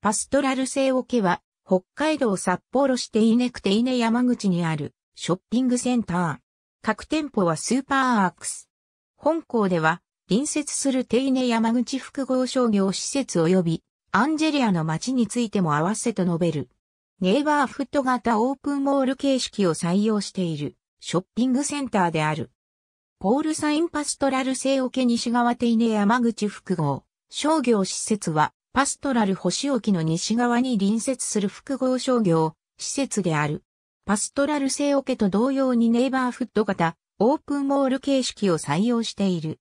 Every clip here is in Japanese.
パストラルオ桶は、北海道札幌市手稲区手稲山口にあるショッピングセンター。各店舗はスーパーアークス。本校では、隣接する手稲山口複合商業施設及び、アンジェリアの街についても合わせと述べる。ネイバーフット型オープンモール形式を採用しているショッピングセンターである。ポールサインパストラルオ桶西側手稲山口複合商業施設はパストラル星沖の西側に隣接する複合商業、施設である。パストラル西桶と同様にネイバーフッド型、オープンモール形式を採用している。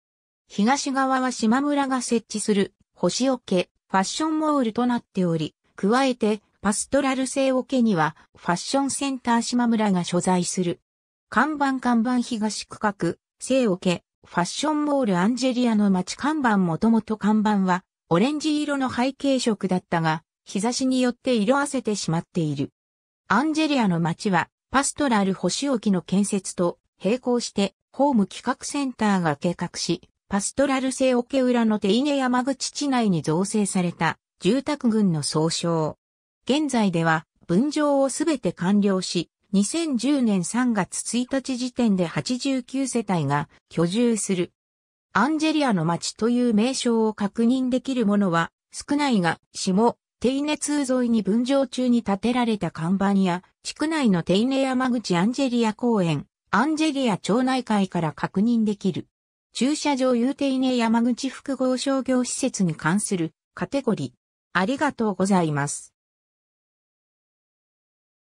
東側は島村が設置する、星桶、ファッションモールとなっており、加えて、パストラル西桶には、ファッションセンター島村が所在する。看板看板東区画、西桶、ファッションモールアンジェリアの街看板もともと看板は、オレンジ色の背景色だったが、日差しによって色あせてしまっている。アンジェリアの街は、パストラル星置きの建設と並行して、ホーム企画センターが計画し、パストラル聖桶浦の手稲山口地内に造成された住宅群の総称。現在では、分譲をすべて完了し、2010年3月1日時点で89世帯が居住するアンジェリアの町という名称を確認できるものは少ないが、下、手稲通沿いに分譲中に建てられた看板や、地区内の手稲山口アンジェリア公園、アンジェリア町内会から確認できる。駐車場有手稲山口複合商業施設に関するカテゴリー。ありがとうございます。